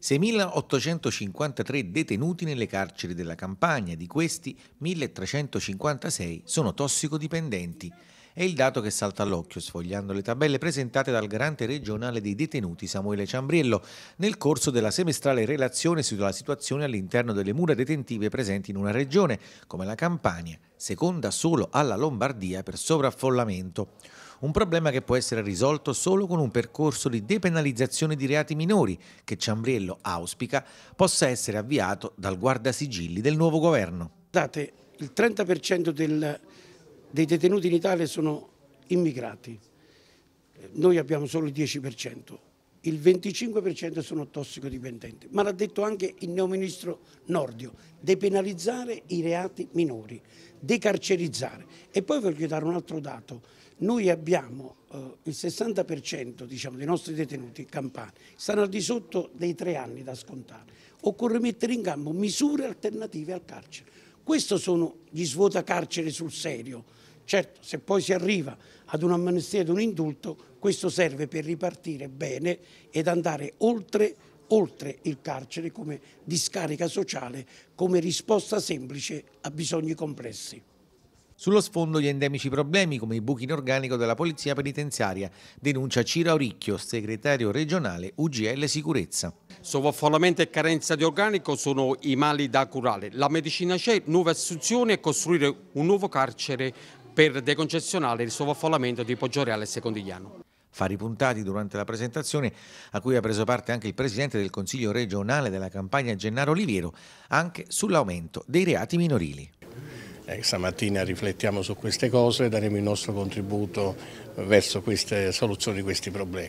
6.853 detenuti nelle carceri della Campania, di questi 1.356 sono tossicodipendenti. È il dato che salta all'occhio sfogliando le tabelle presentate dal garante regionale dei detenuti Samuele Ciambriello nel corso della semestrale relazione sulla situazione all'interno delle mura detentive presenti in una regione come la Campania, seconda solo alla Lombardia per sovraffollamento. Un problema che può essere risolto solo con un percorso di depenalizzazione di reati minori che Ciambriello auspica possa essere avviato dal guardasigilli del nuovo governo. Guardate, il 30% del, dei detenuti in Italia sono immigrati, noi abbiamo solo il 10% il 25% sono tossicodipendenti, ma l'ha detto anche il neoministro Nordio, depenalizzare i reati minori, decarcerizzare. E poi voglio dare un altro dato, noi abbiamo eh, il 60% diciamo, dei nostri detenuti campani, stanno al di sotto dei tre anni da scontare, occorre mettere in campo misure alternative al carcere. Questo sono gli svuota carcere sul serio Certo, se poi si arriva ad un'amnistia ed un indulto, questo serve per ripartire bene ed andare oltre, oltre il carcere come discarica sociale, come risposta semplice a bisogni complessi. Sullo sfondo gli endemici problemi come i buchi in organico della polizia penitenziaria, denuncia Cira Oricchio, segretario regionale UGL Sicurezza. Sovraffollamento e carenza di organico sono i mali da curare. La medicina c'è, nuove assunzioni e costruire un nuovo carcere per deconcessionare il sovraffollamento di Poggioreale e Secondigliano. Fari puntati durante la presentazione a cui ha preso parte anche il Presidente del Consiglio regionale della campagna Gennaro Oliviero anche sull'aumento dei reati minorili. Eh, stamattina riflettiamo su queste cose e daremo il nostro contributo verso queste soluzioni di questi problemi.